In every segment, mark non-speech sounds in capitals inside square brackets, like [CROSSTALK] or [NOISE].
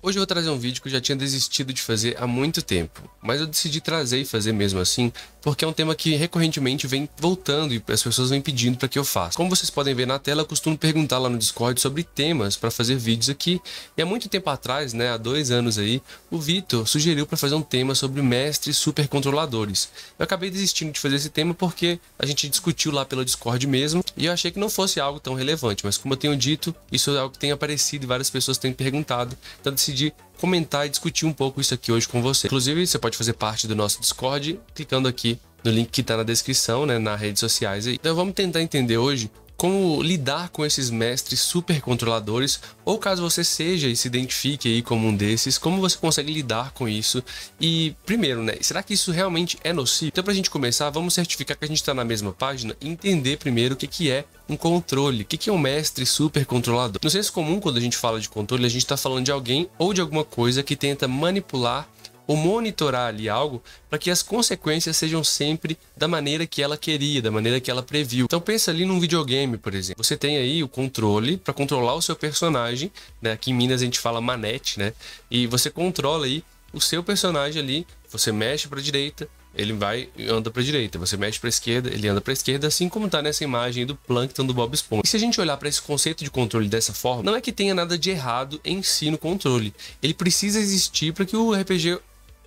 Hoje eu vou trazer um vídeo que eu já tinha desistido de fazer há muito tempo, mas eu decidi trazer e fazer mesmo assim, porque é um tema que recorrentemente vem voltando e as pessoas vêm pedindo para que eu faça. Como vocês podem ver na tela, eu costumo perguntar lá no Discord sobre temas para fazer vídeos aqui, e há muito tempo atrás, né, há dois anos aí, o Vitor sugeriu para fazer um tema sobre mestres supercontroladores. Eu acabei desistindo de fazer esse tema porque a gente discutiu lá pelo Discord mesmo, e eu achei que não fosse algo tão relevante, mas como eu tenho dito, isso é algo que tem aparecido e várias pessoas têm perguntado, então decidi comentar e discutir um pouco isso aqui hoje com você. Inclusive, você pode fazer parte do nosso Discord clicando aqui no link que está na descrição, né, nas redes sociais aí. Então vamos tentar entender hoje como lidar com esses mestres super controladores, ou caso você seja e se identifique aí como um desses, como você consegue lidar com isso? E primeiro, né, será que isso realmente é nocivo? Então, pra gente começar, vamos certificar que a gente tá na mesma página e entender primeiro o que, que é um controle. O que, que é um mestre super controlador? No senso é comum, quando a gente fala de controle, a gente tá falando de alguém ou de alguma coisa que tenta manipular ou monitorar ali algo para que as consequências sejam sempre da maneira que ela queria, da maneira que ela previu. Então pensa ali num videogame, por exemplo. Você tem aí o controle para controlar o seu personagem, né? Aqui em Minas a gente fala manete, né? E você controla aí o seu personagem ali, você mexe para a direita, ele vai anda para a direita, você mexe para a esquerda, ele anda para a esquerda, assim como está nessa imagem do Plankton do Bob Esponja. E se a gente olhar para esse conceito de controle dessa forma, não é que tenha nada de errado em si no controle. Ele precisa existir para que o RPG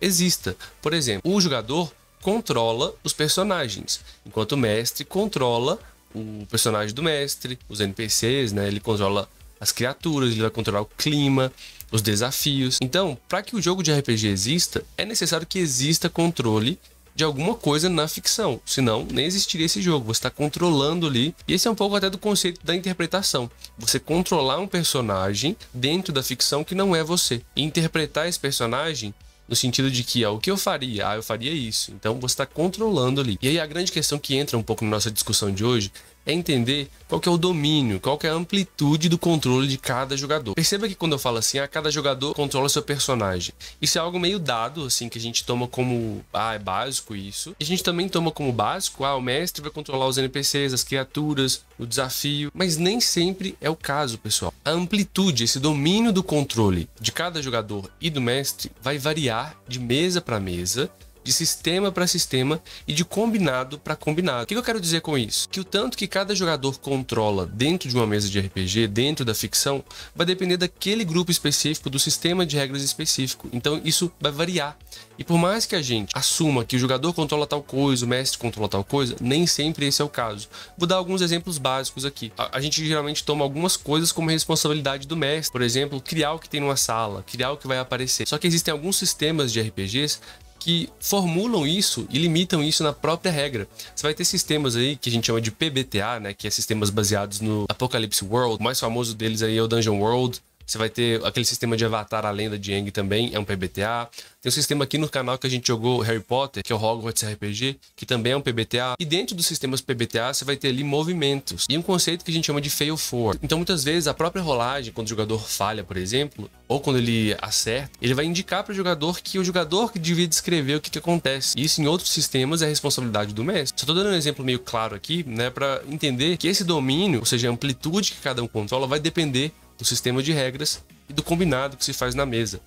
exista. Por exemplo, o jogador controla os personagens, enquanto o mestre controla o personagem do mestre, os NPCs, né? Ele controla as criaturas, ele vai controlar o clima, os desafios. Então, para que o jogo de RPG exista, é necessário que exista controle de alguma coisa na ficção, senão nem existiria esse jogo. Você está controlando ali, e esse é um pouco até do conceito da interpretação. Você controlar um personagem dentro da ficção que não é você, e interpretar esse personagem no sentido de que, o que eu faria? Ah, eu faria isso. Então você está controlando ali. E aí a grande questão que entra um pouco na nossa discussão de hoje é entender qual que é o domínio, qual que é a amplitude do controle de cada jogador. Perceba que quando eu falo assim, a ah, cada jogador controla seu personagem. Isso é algo meio dado, assim, que a gente toma como, ah, é básico isso. E a gente também toma como básico, ah, o mestre vai controlar os NPCs, as criaturas, o desafio, mas nem sempre é o caso, pessoal. A amplitude, esse domínio do controle de cada jogador e do mestre vai variar de mesa para mesa de sistema para sistema e de combinado para combinado. O que eu quero dizer com isso? Que o tanto que cada jogador controla dentro de uma mesa de RPG, dentro da ficção, vai depender daquele grupo específico, do sistema de regras específico. Então isso vai variar. E por mais que a gente assuma que o jogador controla tal coisa, o mestre controla tal coisa, nem sempre esse é o caso. Vou dar alguns exemplos básicos aqui. A, a gente geralmente toma algumas coisas como responsabilidade do mestre. Por exemplo, criar o que tem numa sala, criar o que vai aparecer. Só que existem alguns sistemas de RPGs que formulam isso e limitam isso na própria regra. Você vai ter sistemas aí que a gente chama de PBTA, né, que é sistemas baseados no Apocalypse World. O mais famoso deles aí é o Dungeon World, você vai ter aquele sistema de Avatar, a lenda de Eng também, é um PBTA. Tem um sistema aqui no canal que a gente jogou Harry Potter, que é o Hogwarts RPG, que também é um PBTA. E dentro dos sistemas PBTA, você vai ter ali movimentos. E um conceito que a gente chama de fail for. Então, muitas vezes, a própria rolagem, quando o jogador falha, por exemplo, ou quando ele acerta, ele vai indicar para o jogador que o jogador que devia descrever o que, que acontece. isso, em outros sistemas, é responsabilidade do mestre. Só estou dando um exemplo meio claro aqui, né, para entender que esse domínio, ou seja, a amplitude que cada um controla, vai depender do sistema de regras e do combinado que se faz na mesa.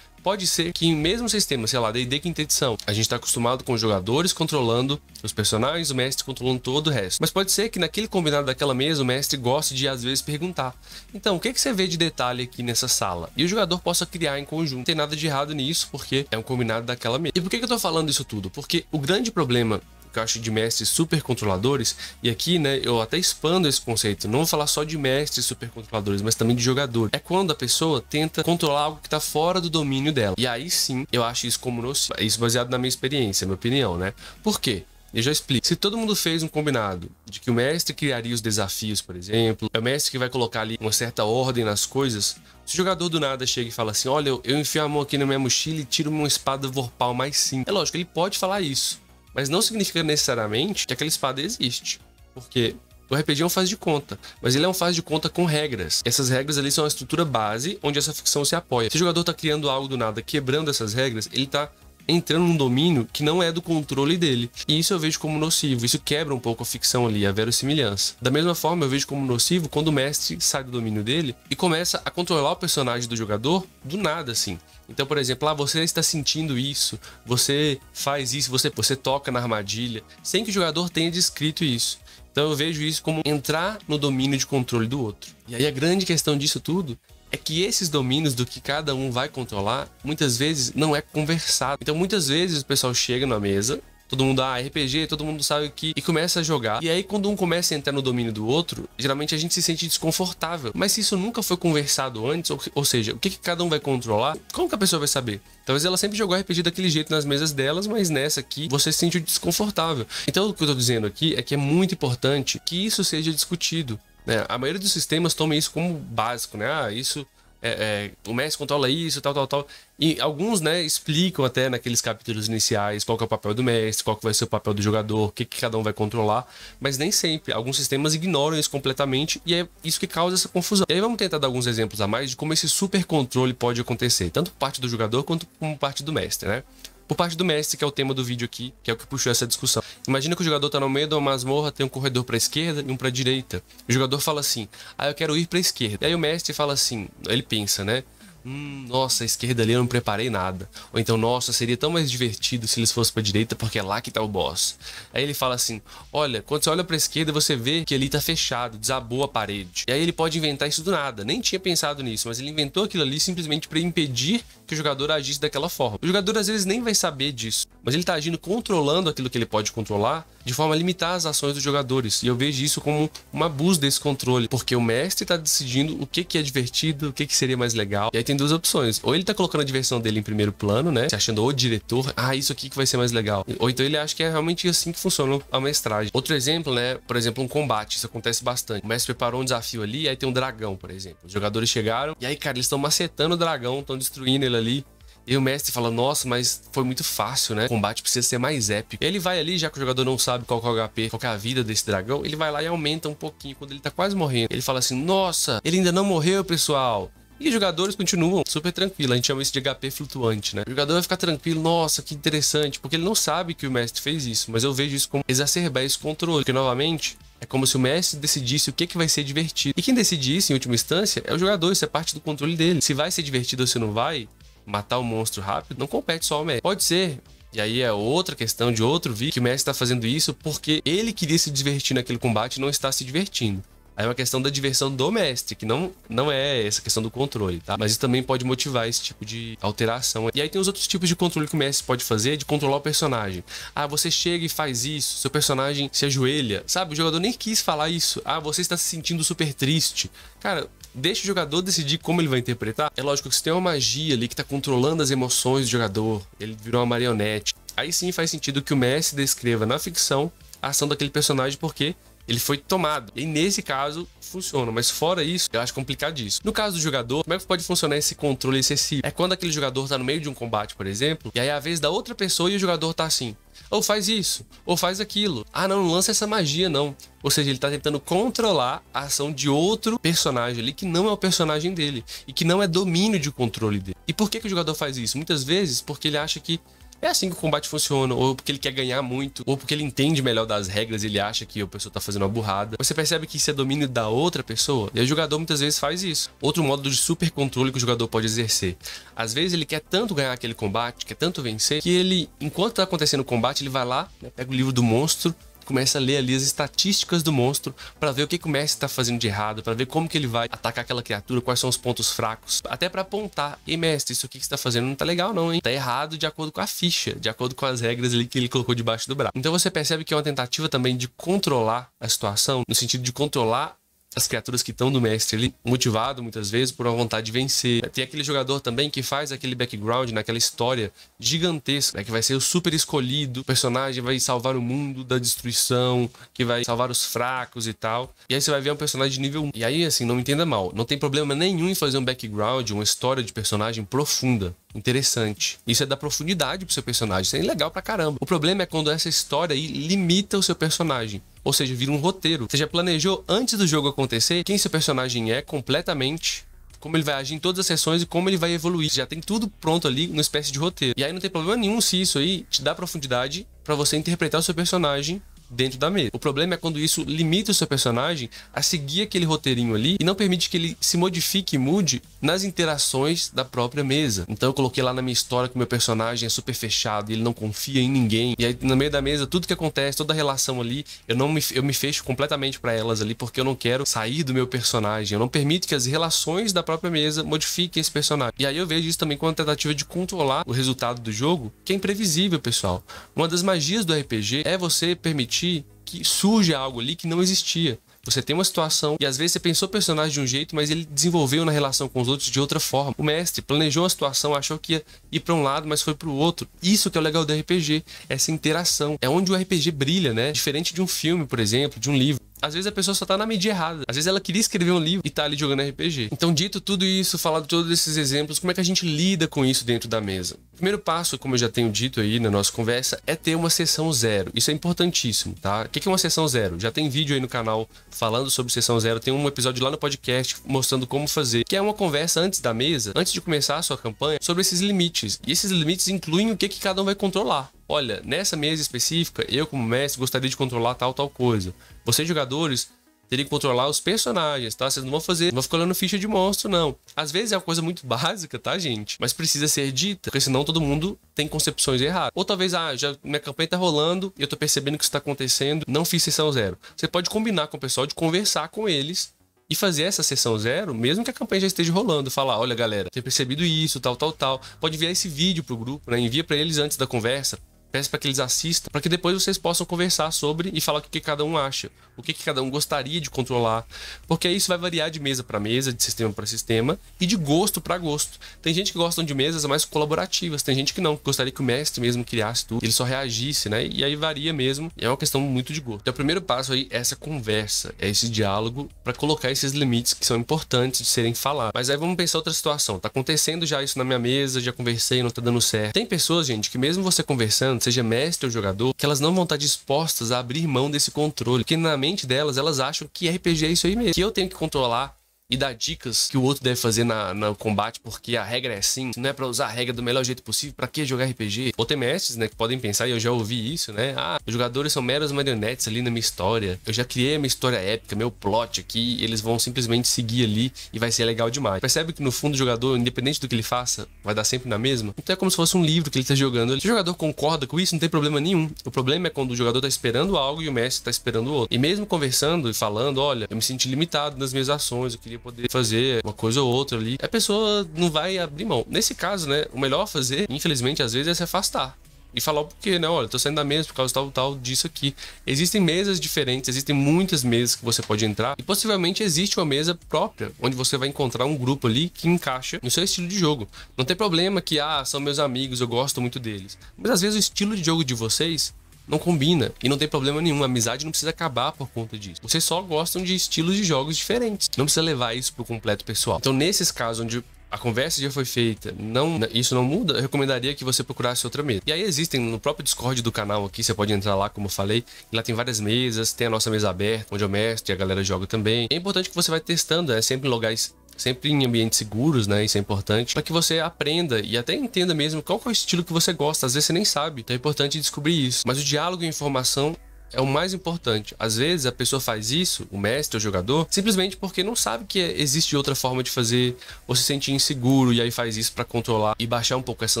Pode ser que em mesmo sistema, sei lá, D&D quinta edição, a gente está acostumado com os jogadores controlando os personagens, o mestre controlando todo o resto. Mas pode ser que naquele combinado daquela mesa, o mestre goste de às vezes perguntar: "Então, o que é que você vê de detalhe aqui nessa sala?" E o jogador possa criar em conjunto. Não tem nada de errado nisso, porque é um combinado daquela mesa. E por que eu estou falando isso tudo? Porque o grande problema que eu acho de mestres super controladores, e aqui, né, eu até expando esse conceito, não vou falar só de mestres super controladores, mas também de jogadores. É quando a pessoa tenta controlar algo que tá fora do domínio dela. E aí sim, eu acho isso como nocivo. É isso baseado na minha experiência, minha opinião, né? Por quê? Eu já explico. Se todo mundo fez um combinado de que o mestre criaria os desafios, por exemplo, é o mestre que vai colocar ali uma certa ordem nas coisas, se o jogador do nada chega e fala assim: Olha, eu enfio a mão aqui na minha mochila e tiro uma espada vorpal mais sim. É lógico, ele pode falar isso. Mas não significa necessariamente que aquela espada existe. Porque o RPG é um faz de conta, mas ele é um faz de conta com regras. Essas regras ali são a estrutura base onde essa ficção se apoia. Se o jogador está criando algo do nada, quebrando essas regras, ele está entrando num domínio que não é do controle dele. E isso eu vejo como nocivo. Isso quebra um pouco a ficção ali, a verossimilhança. Da mesma forma, eu vejo como nocivo quando o mestre sai do domínio dele e começa a controlar o personagem do jogador do nada, assim. Então, por exemplo, ah, você está sentindo isso, você faz isso, você, você toca na armadilha, sem que o jogador tenha descrito isso. Então eu vejo isso como entrar no domínio de controle do outro. E aí a grande questão disso tudo é que esses domínios do que cada um vai controlar, muitas vezes não é conversado. Então, muitas vezes o pessoal chega na mesa, todo mundo, ah, RPG, todo mundo sabe o que, e começa a jogar. E aí, quando um começa a entrar no domínio do outro, geralmente a gente se sente desconfortável. Mas se isso nunca foi conversado antes, ou, ou seja, o que, que, cada um vai controlar, como que a pessoa vai saber? Talvez ela sempre jogou RPG daquele jeito nas mesas delas, mas nessa aqui você se sente desconfortável. Então, o que eu tô dizendo aqui é que é muito importante que isso seja discutido. Né? A maioria dos sistemas toma isso como básico, né? Ah, isso. É, é, o mestre controla isso, tal, tal, tal. E alguns, né, explicam até naqueles capítulos iniciais qual é o papel do mestre, qual que vai ser o papel do jogador, o que, que cada um vai controlar, mas nem sempre. Alguns sistemas ignoram isso completamente e é isso que causa essa confusão. E aí vamos tentar dar alguns exemplos a mais de como esse super controle pode acontecer, tanto por parte do jogador quanto por parte do mestre, né? por parte do mestre, que é o tema do vídeo aqui, que é o que puxou essa discussão. Imagina que o jogador está no meio de uma masmorra, tem um corredor para a esquerda e um para a direita. O jogador fala assim: "Ah, eu quero ir para a esquerda". E aí o mestre fala assim, ele pensa, né? Hum, nossa, a esquerda ali eu não preparei nada. Ou então, nossa, seria tão mais divertido se eles fossem pra direita, porque é lá que tá o boss. Aí ele fala assim: Olha, quando você olha pra esquerda, você vê que ali tá fechado, desabou a parede. E aí ele pode inventar isso do nada. Nem tinha pensado nisso, mas ele inventou aquilo ali simplesmente para impedir que o jogador agisse daquela forma. O jogador às vezes nem vai saber disso, mas ele está agindo controlando aquilo que ele pode controlar de forma a limitar as ações dos jogadores. E eu vejo isso como um abuso desse controle, porque o mestre está decidindo o que, que é divertido, o que, que seria mais legal. E aí tem duas opções: ou ele está colocando a diversão dele em primeiro plano, né? Se achando o diretor, ah, isso aqui que vai ser mais legal. Ou então ele acha que é realmente assim que funciona a mestragem. Outro exemplo, né? Por exemplo, um combate. Isso acontece bastante. O mestre preparou um desafio ali, aí tem um dragão, por exemplo. Os jogadores chegaram e aí, cara, eles estão macetando o dragão, estão destruindo ele ali. E o mestre fala, nossa, mas foi muito fácil, né? O combate precisa ser mais épico. Ele vai ali, já que o jogador não sabe qual é o HP, qual é a vida desse dragão, ele vai lá e aumenta um pouquinho quando ele tá quase morrendo. Ele fala assim, nossa, ele ainda não morreu, pessoal. E os jogadores continuam super tranquilo. A gente chama isso de HP flutuante, né? O jogador vai ficar tranquilo, nossa, que interessante, porque ele não sabe que o mestre fez isso, mas eu vejo isso como exacerbar esse controle, porque novamente é como se o mestre decidisse o que, que vai ser divertido. E quem decide isso, em última instância, é o jogador, isso é parte do controle dele. Se vai ser divertido ou se não vai, matar o um monstro rápido, não compete só ao mestre. Pode ser. E aí é outra questão de outro vídeo que o mestre está fazendo isso porque ele queria se divertir naquele combate e não está se divertindo. Aí é uma questão da diversão do mestre, que não, não é essa questão do controle, tá? Mas isso também pode motivar esse tipo de alteração. E aí tem os outros tipos de controle que o mestre pode fazer, de controlar o personagem. Ah, você chega e faz isso, seu personagem se ajoelha. Sabe, o jogador nem quis falar isso. Ah, você está se sentindo super triste. Cara, Deixa o jogador decidir como ele vai interpretar. É lógico que se tem uma magia ali que tá controlando as emoções do jogador, ele virou uma marionete. Aí sim faz sentido que o Messi descreva na ficção a ação daquele personagem, porque ele foi tomado. E nesse caso, funciona. Mas fora isso, eu acho complicadíssimo. No caso do jogador, como é que pode funcionar esse controle excessivo? É quando aquele jogador tá no meio de um combate, por exemplo, e aí é a vez da outra pessoa e o jogador tá assim. Ou faz isso, ou faz aquilo. Ah, não, não lança essa magia, não. Ou seja, ele tá tentando controlar a ação de outro personagem ali que não é o personagem dele e que não é domínio de controle dele. E por que, que o jogador faz isso? Muitas vezes porque ele acha que é assim que o combate funciona, ou porque ele quer ganhar muito, ou porque ele entende melhor das regras, e ele acha que a pessoa tá fazendo uma burrada. Você percebe que isso é domínio da outra pessoa, e o jogador muitas vezes faz isso. Outro modo de super controle que o jogador pode exercer. Às vezes ele quer tanto ganhar aquele combate, quer tanto vencer, que ele, enquanto tá acontecendo o combate, ele vai lá, né, pega o livro do monstro, começa a ler ali as estatísticas do monstro para ver o que, que o mestre está fazendo de errado, para ver como que ele vai atacar aquela criatura, quais são os pontos fracos, até para apontar, mestre, isso aqui que você tá fazendo não tá legal não, hein? Tá errado de acordo com a ficha, de acordo com as regras ali que ele colocou debaixo do braço. Então você percebe que é uma tentativa também de controlar a situação, no sentido de controlar as criaturas que estão do mestre ele motivado muitas vezes por uma vontade de vencer. Tem aquele jogador também que faz aquele background naquela história gigantesca, né, que vai ser o super escolhido, o personagem vai salvar o mundo da destruição, que vai salvar os fracos e tal. E aí você vai ver um personagem de nível 1. E aí, assim, não me entenda mal, não tem problema nenhum em fazer um background, uma história de personagem profunda interessante. Isso é dar profundidade pro seu personagem, isso é legal pra caramba. O problema é quando essa história aí limita o seu personagem. Ou seja, vira um roteiro. Você já planejou antes do jogo acontecer quem seu personagem é completamente, como ele vai agir em todas as sessões e como ele vai evoluir. Já tem tudo pronto ali, uma espécie de roteiro. E aí não tem problema nenhum se isso aí te dá profundidade para você interpretar o seu personagem dentro da mesa. O problema é quando isso limita o seu personagem a seguir aquele roteirinho ali e não permite que ele se modifique e mude nas interações da própria mesa. Então eu coloquei lá na minha história que o meu personagem é super fechado e ele não confia em ninguém. E aí no meio da mesa, tudo que acontece, toda a relação ali, eu não me, eu me fecho completamente para elas ali porque eu não quero sair do meu personagem. Eu não permito que as relações da própria mesa modifiquem esse personagem. E aí eu vejo isso também como uma tentativa de controlar o resultado do jogo, que é imprevisível, pessoal. Uma das magias do RPG é você permitir sentir que surge algo ali que não existia. Você tem uma situação e às vezes você pensou o personagem de um jeito, mas ele desenvolveu na relação com os outros de outra forma. O mestre planejou uma situação, achou que ia ir para um lado, mas foi para o outro. Isso que é o legal do RPG, essa interação. É onde o RPG brilha, né? Diferente de um filme, por exemplo, de um livro. Às vezes a pessoa só tá na mídia errada. Às vezes ela queria escrever um livro e tá ali jogando RPG. Então, dito tudo isso, falado todos esses exemplos, como é que a gente lida com isso dentro da mesa? O primeiro passo, como eu já tenho dito aí na nossa conversa, é ter uma sessão zero. Isso é importantíssimo, tá? O que é uma sessão zero? Já tem vídeo aí no canal falando sobre sessão zero. Tem um episódio lá no podcast mostrando como fazer, que é uma conversa antes da mesa, antes de começar a sua campanha, sobre esses limites. E esses limites incluem o que, que cada um vai controlar olha, nessa mesa específica, eu como mestre gostaria de controlar tal, tal coisa. Vocês, jogadores, teriam que controlar os personagens, tá? Vocês não vão fazer, não vão ficar olhando ficha de monstro, não. Às vezes é uma coisa muito [LAUGHS] básica, tá, gente? Mas precisa ser dita, porque senão todo mundo tem concepções erradas. Ou talvez, ah, já minha campanha tá rolando e eu tô percebendo que isso tá acontecendo, não fiz sessão zero. Você pode combinar com o pessoal de conversar com eles e fazer essa sessão zero, mesmo que a campanha já esteja rolando, falar, olha galera, tem percebido isso, tal, tal, tal. Pode enviar esse vídeo pro grupo, né? Envia para eles antes da conversa. Peço para que eles assistam, para que depois vocês possam conversar sobre e falar o que cada um acha, o que cada um gostaria de controlar, porque isso vai variar de mesa para mesa, de sistema para sistema e de gosto para gosto. Tem gente que gosta de mesas mais colaborativas, tem gente que não, gostaria que o mestre mesmo criasse tudo, ele só reagisse, né? E aí varia mesmo, é uma questão muito de gosto. Então, o primeiro passo aí é essa conversa, é esse diálogo para colocar esses limites que são importantes de serem falados. Mas aí vamos pensar outra situação, tá acontecendo já isso na minha mesa, já conversei, não tá dando certo. Tem pessoas, gente, que mesmo você conversando jogando, seja mestre ou jogador, que elas não vão estar dispostas a abrir mão desse controle. Porque na mente delas, elas acham que RPG é isso aí mesmo. Que eu tenho que controlar e dar dicas que o outro deve fazer na, no combate, porque a regra é assim, não é para usar a regra do melhor jeito possível, para que jogar RPG? Ou tem mestres, né, que podem pensar, e eu já ouvi isso, né? Ah, os jogadores são meras marionetes ali na minha história. Eu já criei a minha história épica, meu plot aqui, eles vão simplesmente seguir ali e vai ser legal demais. Percebe que no fundo o jogador, independente do que ele faça, vai dar sempre na mesma? Então é como se fosse um livro que ele tá jogando. Se o jogador concorda com isso, não tem problema nenhum. O problema é quando o jogador tá esperando algo e o mestre tá esperando o outro. E mesmo conversando e falando, olha, eu me senti limitado nas minhas ações, eu queria poder fazer uma coisa ou outra ali, a pessoa não vai abrir mão. Nesse caso, né, o melhor fazer, infelizmente, às vezes é se afastar e falar o porquê, né? Olha, tô saindo da mesa por causa tal, tal, disso aqui. Existem mesas diferentes, existem muitas mesas que você pode entrar e possivelmente existe uma mesa própria, onde você vai encontrar um grupo ali que encaixa no seu estilo de jogo. Não tem problema que, ah, são meus amigos, eu gosto muito deles. Mas às vezes o estilo de jogo de vocês não combina. E não tem problema nenhum. A amizade não precisa acabar por conta disso. Vocês só gostam de estilos de jogos diferentes. Não precisa levar isso pro completo pessoal. Então, nesses casos onde a conversa já foi feita, não, isso não muda, eu recomendaria que você procurasse outra mesa. E aí existem no próprio Discord do canal aqui, você pode entrar lá, como eu falei, lá tem várias mesas, tem a nossa mesa aberta, onde eu mestre, a galera joga também. É importante que você vai testando, é né? sempre em lugares sempre em ambientes seguros, né? Isso é importante, para que você aprenda e até entenda mesmo qual é o estilo que você gosta. Às vezes você nem sabe, então é importante descobrir isso. Mas o diálogo e a informação é o mais importante. Às vezes a pessoa faz isso, o mestre, o jogador, simplesmente porque não sabe que existe outra forma de fazer, ou se sente inseguro e aí faz isso para controlar e baixar um pouco essa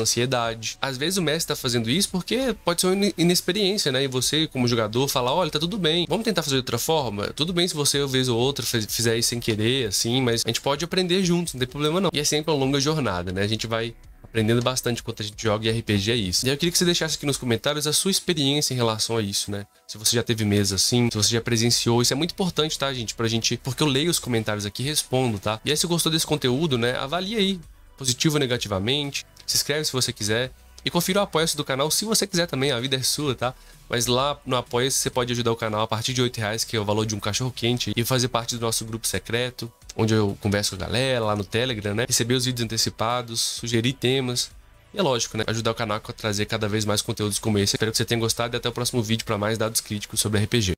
ansiedade. Às vezes o mestre tá fazendo isso porque pode ser uma inexperiência, né? E você, como jogador, falar: olha, tá tudo bem, vamos tentar fazer de outra forma. Tudo bem se você, uma vez ou outra, fizer isso sem querer, assim, mas a gente pode aprender juntos, não tem problema não. E é sempre uma longa jornada, né? A gente vai aprendendo bastante quanto a gente joga e RPG é isso. E eu queria que você deixasse aqui nos comentários a sua experiência em relação a isso, né? Se você já teve mesa assim, se você já presenciou, isso é muito importante, tá, gente? Pra gente, porque eu leio os comentários aqui e respondo, tá? E aí, se gostou desse conteúdo, né, avalie aí, positivo ou negativamente, se inscreve se você quiser. E confira o apoia-se do canal se você quiser também, a vida é sua, tá? Mas lá no Apoia-se você pode ajudar o canal a partir de 8 reais, que é o valor de um cachorro quente, e fazer parte do nosso grupo secreto, onde eu converso com a galera lá no Telegram, né? Receber os vídeos antecipados, sugerir temas. E é lógico, né? Ajudar o canal a trazer cada vez mais conteúdos como esse. Espero que você tenha gostado e até o próximo vídeo para mais dados críticos sobre RPG.